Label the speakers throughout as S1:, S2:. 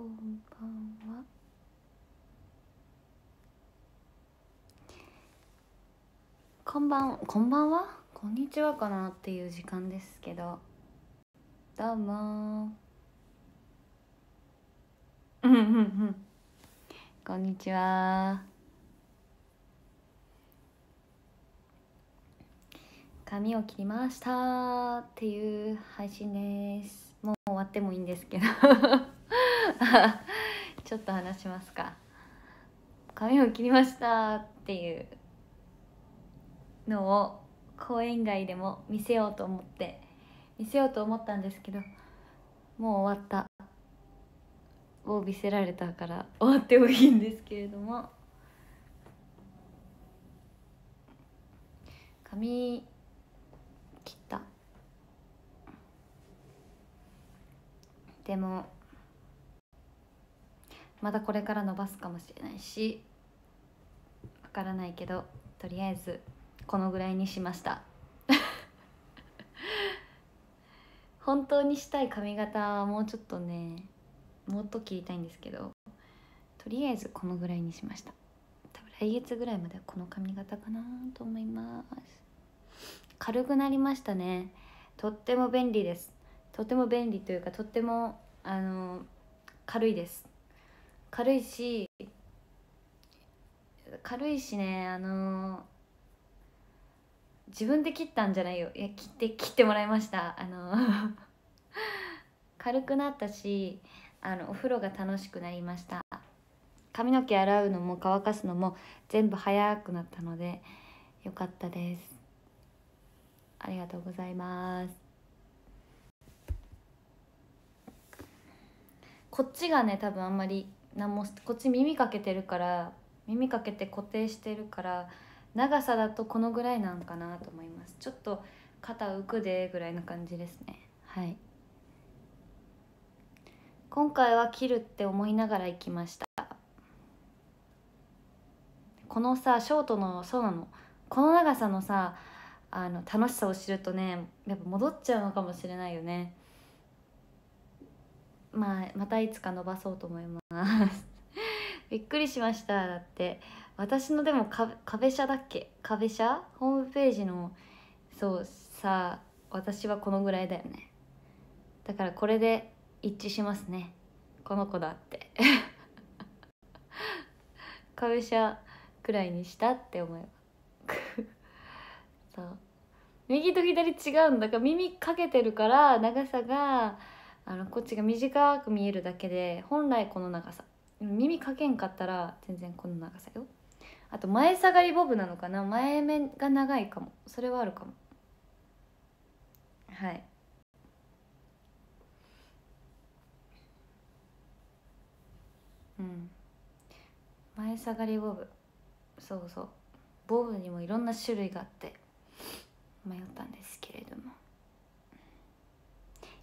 S1: こんばんはこんばんこんばんはこんにちはかなっていう時間ですけどどうもうんうんうんこんにちは髪を切りましたっていう配信ですもう終わってもいいんですけど ちょっと話しますか髪を切りましたっていうのを公園外でも見せようと思って見せようと思ったんですけどもう終わったを見せられたから終わってもいいんですけれども髪切ったでもまだこれから伸ばすかもしれないしわからないけどとりあえずこのぐらいにしました 本当にしたい髪型はもうちょっとねもっと切りたいんですけどとりあえずこのぐらいにしました多分来月ぐらいまではこの髪型かなと思います軽くなりましたねとっても便利ですとても便利というかとってもあの軽いです軽いし軽いしねあのー、自分で切ったんじゃないよいや切って切ってもらいましたあのー、軽くなったしあのお風呂が楽しくなりました髪の毛洗うのも乾かすのも全部早くなったのでよかったですありがとうございますこっちがね多分あんまり何もこっち耳かけてるから耳かけて固定してるから長さだとこのぐらいなんかなと思いますちょっと肩浮くでぐらいの感じですねはい今回は切るって思いながら行きましたこのさショートのそうなのこの長さのさあの楽しさを知るとねやっぱ戻っちゃうのかもしれないよねまあ、またいつか伸ばそうと思います びっくりしましただって私のでも壁車だっけ壁車ホームページのそうさ私はこのぐらいだよねだからこれで一致しますねこの子だって 壁車くらいにしたって思えば そう右と左違うんだから耳かけてるから長さがあのこっちが短く見えるだけで本来この長さ耳かけんかったら全然この長さよあと前下がりボブなのかな前目が長いかもそれはあるかもはいうん前下がりボブそうそうボブにもいろんな種類があって迷ったんですけれども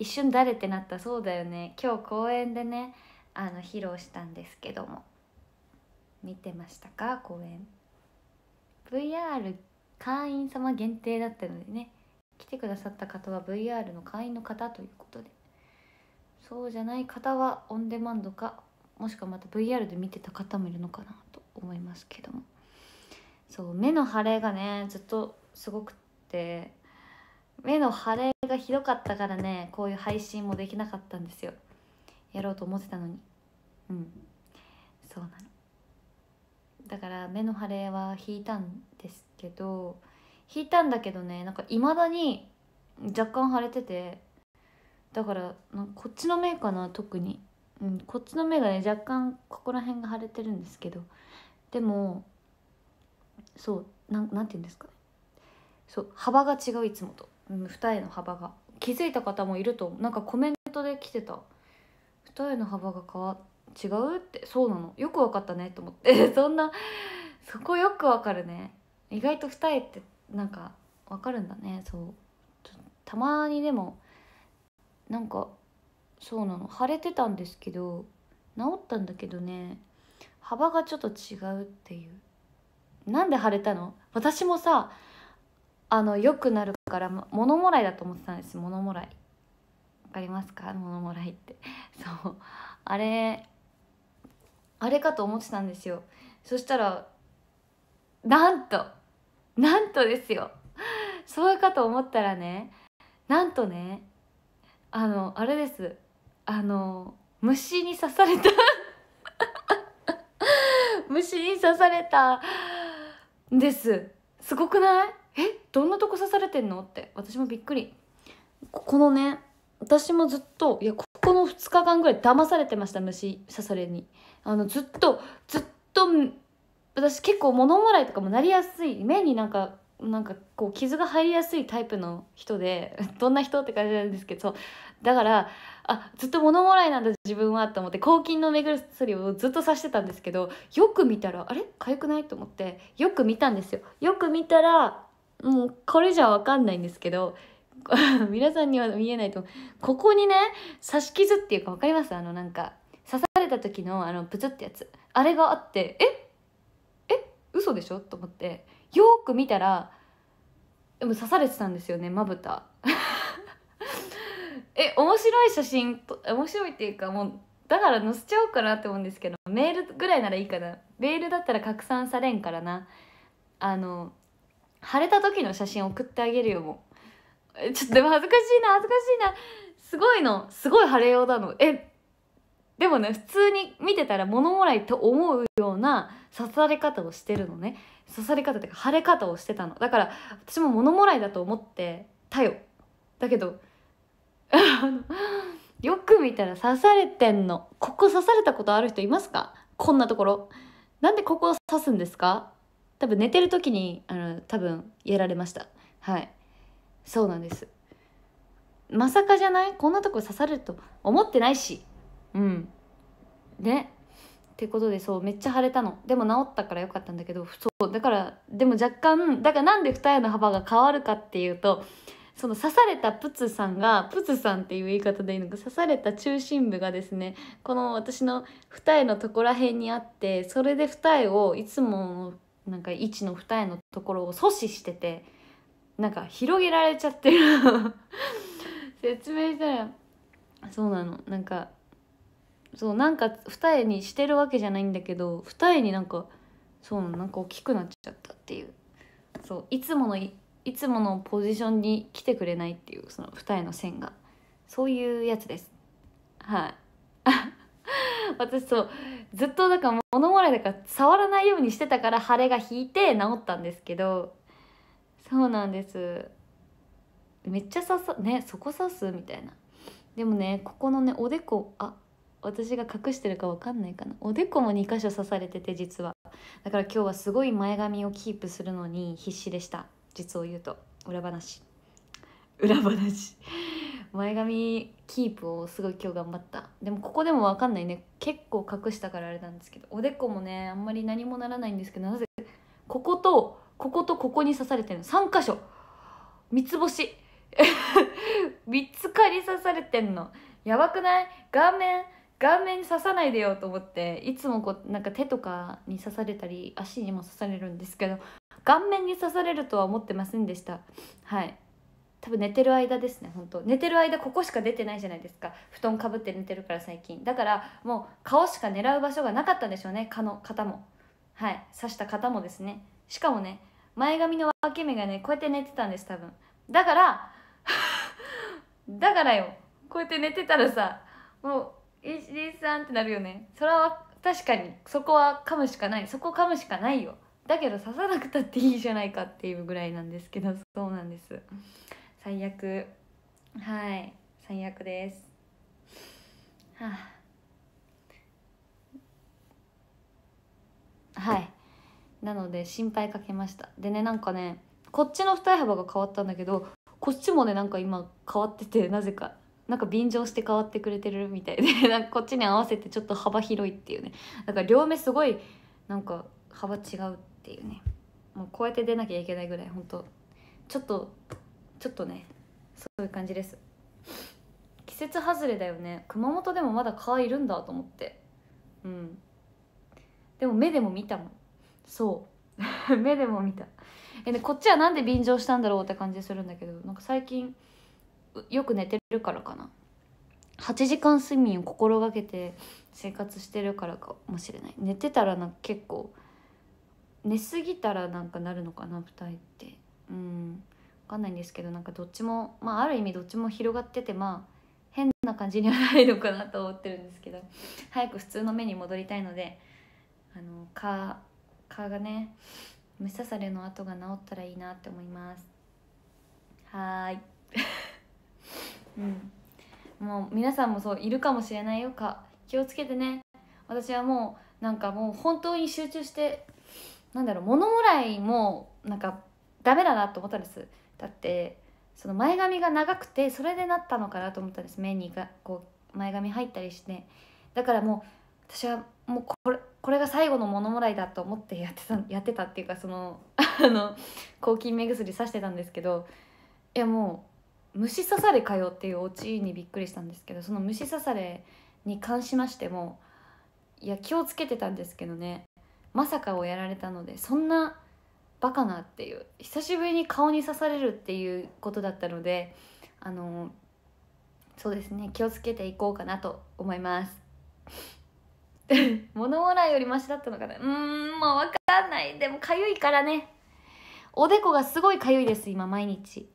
S1: 一瞬誰ってなったそうだよね今日公演でねあの披露したんですけども見てましたか公演 VR 会員様限定だったのでね来てくださった方は VR の会員の方ということでそうじゃない方はオンデマンドかもしくはまた VR で見てた方もいるのかなと思いますけどもそう目の腫れがねずっとすごくって目の腫れがひどかったからねこういう配信もできなかったんですよやろうと思ってたのにうんそうなのだから目の腫れは引いたんですけど引いたんだけどねなんかいまだに若干腫れててだからこっちの目かな特に、うん、こっちの目がね若干ここら辺が腫れてるんですけどでもそうななんて言うんですかねそう幅が違ういつもとうん、二重の幅が気づいた方もいるとなんかコメントで来てた二重の幅が変わ違うってそうなのよく分かったねと思って そんなそこよくわかるね意外と二重ってなんかわかるんだねそうたまにでもなんかそうなの腫れてたんですけど治ったんだけどね幅がちょっと違うっていうなんで腫れたの私もさあの良くなるから物もらいだと思ってたんです物もらいわかりますか物もらいって そうあれあれかと思ってたんですよそしたらなんとなんとですよそうかと思ったらねなんとねあのあれですあの虫に刺された 虫に刺されたんですすごくないえどんなとこ刺されてんのって私もびっくりここのね私もずっといやここの2日間ぐらい騙されてました虫刺されにあのずっとずっと私結構物もらいとかもなりやすい目になんかなんかこう傷が入りやすいタイプの人で どんな人って感じなんですけどだからあずっと物もらいなんだ自分はと思って抗菌の目薬をずっと刺してたんですけどよく見たらあれ痒くないと思ってよく見たんですよよく見たらもうこれじゃわかんないんですけど 皆さんには見えないとここにね刺し傷っていうか分かりますあのなんか刺された時のあのプツってやつあれがあってええ嘘でしょと思ってよく見たらでも刺されてたんですよねまぶた え面白い写真と面白いっていうかもうだから載せちゃおうかなって思うんですけどメールぐらいならいいかなメールだったら拡散されんからなあの晴れた時の写真送ってあげるよもうちょっとでも恥ずかしいな恥ずかしいなすごいのすごい晴れようだのえでもね普通に見てたら物もらいと思うような刺され方をしてるのね刺され方っていうか腫れ方をしてたのだから私も物もらいだと思ってたよだけど よく見たら刺されてんのここ刺されたことある人いますかこんなところなんでここを刺すんですか多分寝てる時にあの多分やられましたはいそうなんですまさかじゃないこんなとこ刺されると思ってないしうんねってことでそうめっちゃ腫れたのでも治ったからよかったんだけどそうだからでも若干だからなんで二重の幅が変わるかっていうとその刺されたプツさんがプツさんっていう言い方でいいのか刺された中心部がですねこの私の二重のとこら辺にあってそれで二重をいつもなんか置の二重のところを阻止しててなんか広げられちゃってる 説明したらそうなのなんかそうなんか二重にしてるわけじゃないんだけど二重になんかそうなんか大きくなっちゃったっていうそういつものいつものポジションに来てくれないっていうその二重の線がそういうやつですはい 私そうずっとだから物もらいだから触らないようにしてたから腫れが引いて治ったんですけどそうなんですめっちゃ刺さねそこ刺すみたいなでもねここのねおでこあ私が隠してるか分かんないかなおでこも2箇所刺されてて実はだから今日はすごい前髪をキープするのに必死でした実を言うと裏話裏話前髪キープをすごい今日頑張ったでもここでも分かんないね結構隠したからあれなんですけどおでこもねあんまり何もならないんですけどなぜこことこことここに刺されてるの3箇所三つ星3 つ蚊に刺されてんのやばくない顔面顔面に刺さないでよと思っていつもこうなんか手とかに刺されたり足にも刺されるんですけど顔面に刺されるとは思ってませんでしたはい多分寝てる間ですね本当寝てる間ここしか出てないじゃないですか布団かぶって寝てるから最近だからもう顔しか狙う場所がなかったんでしょうね蚊の方もはい刺した方もですねしかもね前髪の分け目がねこうやって寝てたんです多分だから だからよこうやって寝てたらさもう123ってなるよねそれは確かにそこは噛むしかないそこ噛むしかないよだけど刺さなくたっていいじゃないかっていうぐらいなんですけどそうなんです最悪はい最悪ですはあはいなので心配かけましたでねなんかねこっちの二重幅が変わったんだけどこっちもねなんか今変わっててなぜかなんか便乗して変わってくれてるみたいで なんかこっちに合わせてちょっと幅広いっていうねだから両目すごいなんか幅違うっていうねもうこうやって出なきゃいけないぐらいほんとちょっとちょっとねそういう感じです季節外れだよね熊本でもまだ蚊いるんだと思ってうんでも目でも見たもんそう 目でも見たえでこっちは何で便乗したんだろうって感じするんだけどなんか最近よく寝てるからかな8時間睡眠を心がけて生活してるからかもしれない寝てたらな結構寝すぎたらなんかなるのかな二台ってうんかんないんですけどなんかどっちも、まあ、ある意味どっちも広がっててまあ変な感じにはないのかなと思ってるんですけど早く普通の目に戻りたいのであの蚊蚊がね虫刺されの跡が治ったらいいなって思いますはい うんもう皆さんもそういるかもしれないよ蚊気をつけてね私はもうなんかもう本当に集中してなんだろう物もらいもなんかダメだなと思ったんですだってその前髪が長くてそれでなったのかなと思ったんです目にがこう前髪入ったりしてだからもう私はもうこれこれが最後のものもらいだと思ってやってた やってたっていうかそのあの抗菌目薬さしてたんですけどいやもう虫刺されかよっていうオチにびっくりしたんですけどその虫刺されに関しましてもいや気をつけてたんですけどねまさかをやられたのでそんなバカなっていう久しぶりに顔に刺されるっていうことだったのであのそうですね気をつけていこうかなと思います 物もらいよりマシだったのかなうーんもうわかんないでもかゆいからねおでこがすごいかゆいです今毎日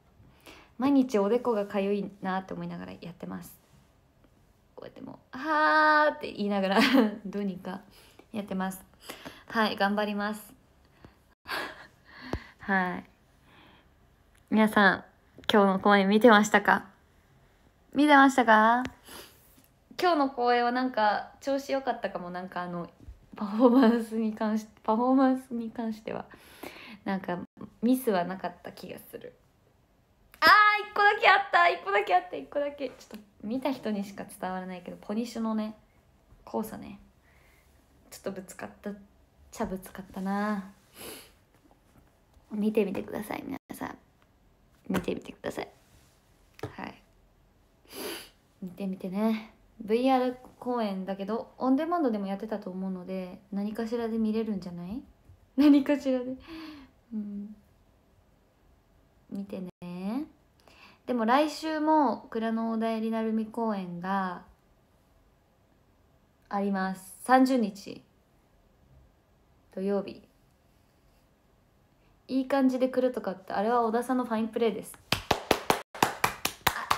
S1: 毎日おでこがかゆいなって思いながらやってますこうやってもう「はあ」って言いながら どうにかやってますはい頑張りますはい。皆さん、今日の公演見てましたか見てましたか今日の公演はなんか調子良かったかもなんかあのパフォーマンスに関してパフォーマンスに関してはなんかミスはなかった気がするあー1個だけあった1個だけあった1個だけちょっと見た人にしか伝わらないけどポニッシュのね交差ねちょっとぶつかったちゃぶつかったな見てみてください皆さん見てみてくださいはい見てみてね VR 公演だけどオンデマンドでもやってたと思うので何かしらで見れるんじゃない 何かしらでうん見てねでも来週も蔵の大台リナルミ公演があります30日土曜日いい感じで来るとかってあれは小田さんのファインプレーです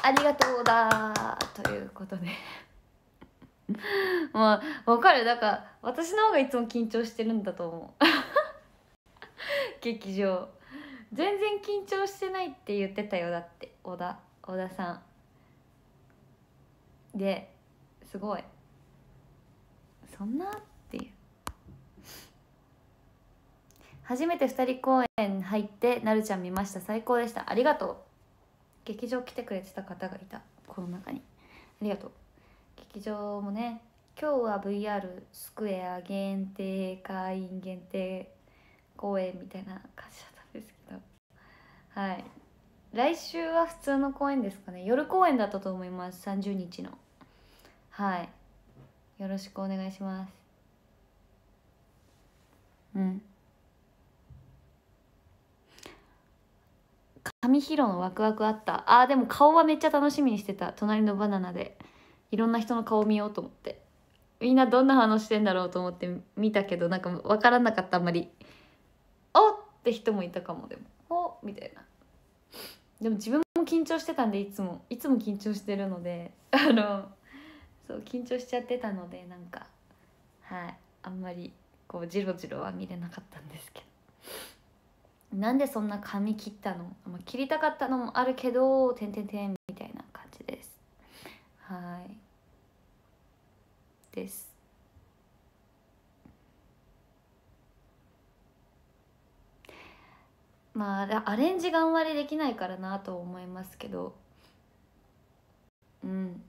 S1: ありがとう小田ということで まあわかるだから私の方がいつも緊張してるんだと思う 劇場全然緊張してないって言ってたよだって小田小田さんですごいそんな初めて2人公演入ってなるちゃん見ました最高でしたありがとう劇場来てくれてた方がいたこの中にありがとう劇場もね今日は VR スクエア限定会員限定公演みたいな感じだったんですけどはい来週は普通の公演ですかね夜公演だったと思います30日のはいよろしくお願いしますうん神披のワクワクあったああでも顔はめっちゃ楽しみにしてた隣のバナナでいろんな人の顔を見ようと思ってみんなどんな反応してんだろうと思って見たけどなんか分からなかったあんまりおっって人もいたかもでもおみたいなでも自分も緊張してたんでいつもいつも緊張してるのであのそう緊張しちゃってたのでなんかはいあんまりこうジロジロは見れなかったんですけどなんでそんな髪切ったの、まあ、切りたかったのもあるけどてんてんてんみたいな感じですはいですまあアレンジがあんまりできないからなと思いますけどうん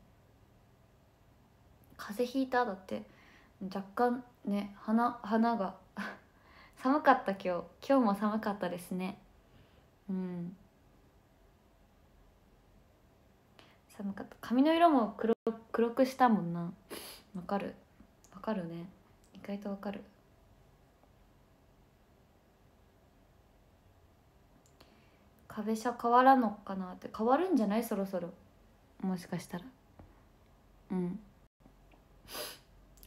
S1: 風邪ひいただって若干ね鼻鼻が寒かった今日今日も寒かったですねうん寒かった髪の色も黒黒くしたもんなわかるわかるね意外とわかる壁車変わらんのかなって変わるんじゃないそろそろもしかしたらうん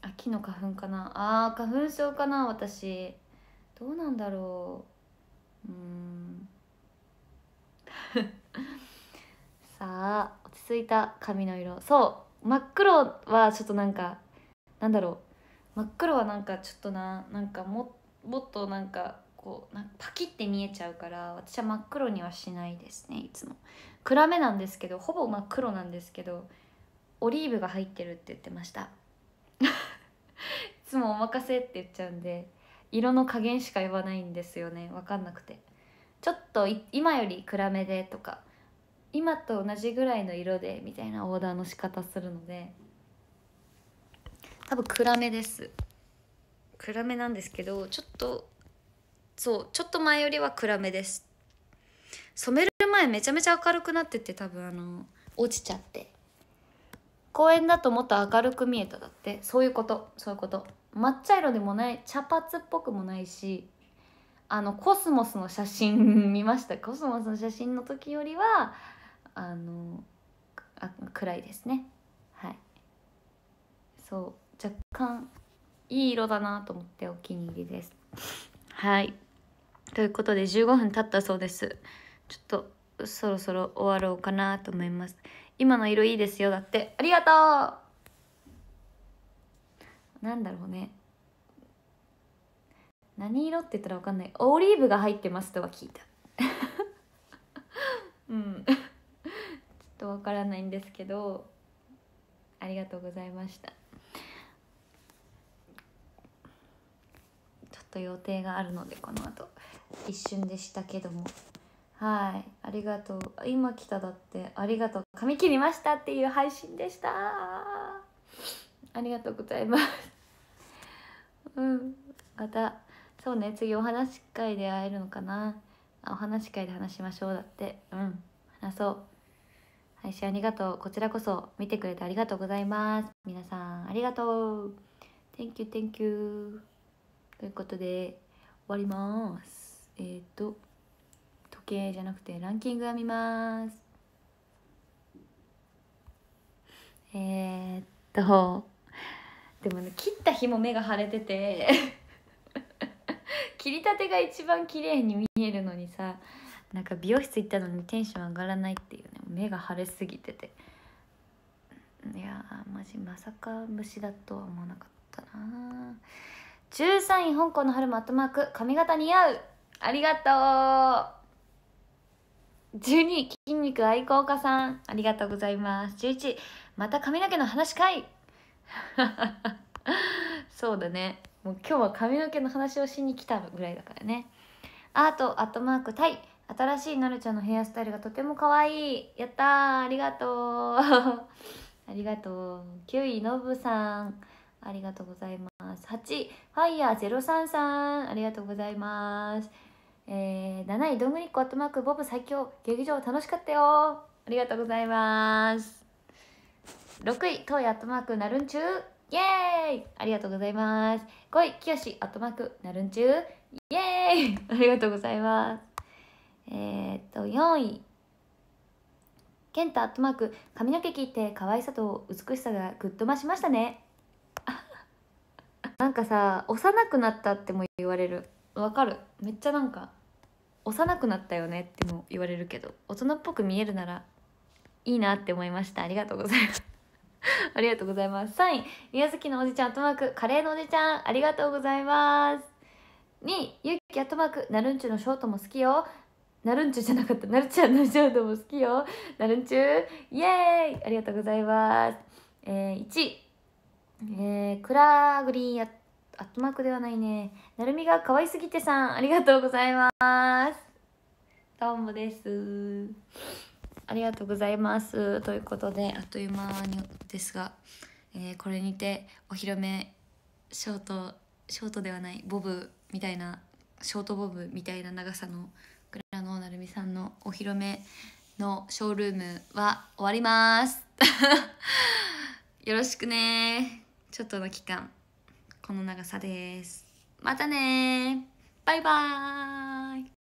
S1: 秋の花粉かなあー花粉症かな私どうなんだろううん さあ落ち着いた髪の色そう真っ黒はちょっとなんかなんだろう真っ黒はなんかちょっとななんかももっとなんかこうなんパキって見えちゃうから私は真っ黒にはしないですねいつも暗めなんですけどほぼ真っ黒なんですけどオリーブが入ってるって言ってました いつもお任せって言っちゃうんで色の加減しか言わないんですよね分かんなくてちょっと今より暗めでとか今と同じぐらいの色でみたいなオーダーの仕方するので多分暗めです暗めなんですけどちょっとそうちょっと前よりは暗めです染める前めちゃめちゃ明るくなってて多分あの落ちちゃって公園だともっと明るく見えただってそういうことそういうこと抹茶色でもない茶髪っぽくもないしあのコスモスの写真見ましたコスモスの写真の時よりはあのあ暗いですねはいそう若干いい色だなと思ってお気に入りですはいということで15分経ったそうですちょっとそろそろ終わろうかなと思います今の色いいですよだってありがとうなんだろうね何色って言ったら分かんないオリーブが入ってますとは聞いた うんちょっと分からないんですけどありがとうございましたちょっと予定があるのでこの後一瞬でしたけどもはいありがとう今来ただってありがとう髪切りましたっていう配信でしたありがとうございますうんまたそうね次お話し会で会えるのかなお話し会で話しましょうだってうん話そう配信ありがとうこちらこそ見てくれてありがとうございます皆さんありがとう Thank you thank you ということで終わりますえっ、ー、と時計じゃなくてランキングを見ますえー、っとでもね切った日も目が腫れてて 切りたてが一番綺麗に見えるのにさなんか美容室行ったのにテンション上がらないっていうね目が腫れすぎてていやーマジまさか虫だとは思わなかったな13位香港の春マットマーク髪型似合うありがとう12位筋肉愛好家さんありがとうございます11位また髪の毛の話かい そうだねもう今日は髪の毛の話をしに来たぐらいだからねアートアットマークタイ新しいなるちゃんのヘアスタイルがとても可愛いやったーありがとう ありがとう9位のぶさんありがとうございます8ファイヤー03さんありがとうございますえー、7位ドングりッこアットマークボブ最強劇場楽しかったよありがとうございます6位、トイアットマークなるんちゅうイェーイありがとうございます。5位、きよしアットマークなるんちゅうイェーイ ありがとうございます。えー、っと、4位、ケンタアットマーク髪の毛切って可愛さと美しさがぐっと増しましたね。なんかさ、幼くなったっても言われる。わかる。めっちゃなんか、幼くなったよねっても言われるけど、大人っぽく見えるならいいなって思いました。ありがとうございます。ありがとうございます。3位、宮崎のおじちゃん、アットマーク、カレーのおじちゃん、ありがとうございます。2位、ゆき、アットマーク、ナルンチュのショートも好きよ。ナルンチュじゃなかった、ナルちゃんのショートも好きよ。ナルンチュ、イェーイありがとうございます。えー、1位、えー、クラーグリーン、や、アットマークではないね。なるみが可愛すぎてさん、ありがとうございます。どうもです。ありがとうございますということであっという間にですが、えー、これにてお披露目ショートショートではないボブみたいなショートボブみたいな長さのグラノーなルミさんのお披露目のショールームは終わります よろしくねちょっとの期間この長さですまたねバイバーイ